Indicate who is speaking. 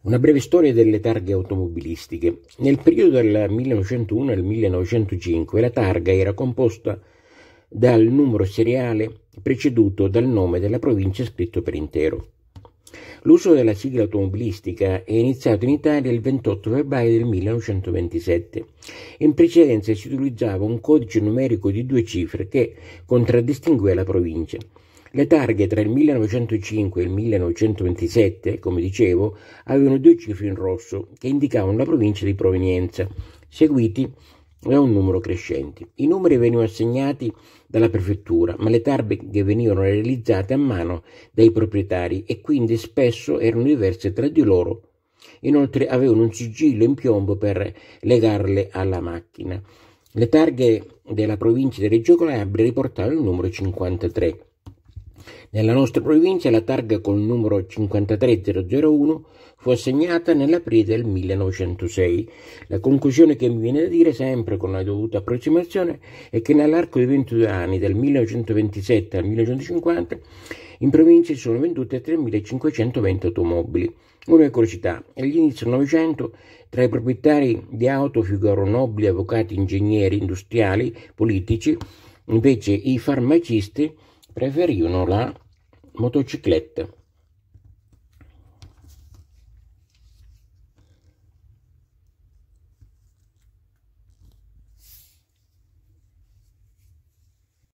Speaker 1: Una breve storia delle targhe automobilistiche. Nel periodo dal 1901 al 1905 la targa era composta dal numero seriale preceduto dal nome della provincia scritto per intero. L'uso della sigla automobilistica è iniziato in Italia il 28 febbraio del 1927. In precedenza si utilizzava un codice numerico di due cifre che contraddistingueva la provincia. Le targhe tra il 1905 e il 1927, come dicevo, avevano due cifre in rosso che indicavano la provincia di provenienza, seguiti da un numero crescente. I numeri venivano assegnati dalla prefettura, ma le targhe venivano realizzate a mano dai proprietari e quindi spesso erano diverse tra di loro. Inoltre avevano un sigillo in piombo per legarle alla macchina. Le targhe della provincia di Reggio Calabria riportavano il numero 53. Nella nostra provincia la targa con il numero 53001 fu assegnata nell'aprile del 1906. La conclusione che mi viene da dire, sempre con la dovuta approssimazione, è che nell'arco di 22 anni, dal 1927 al 1950, in provincia si sono vendute 3.520 automobili. Una curiosità, all'inizio del Novecento tra i proprietari di auto figurano nobili, avvocati, ingegneri, industriali, politici, invece i farmacisti preferivano la motocicletta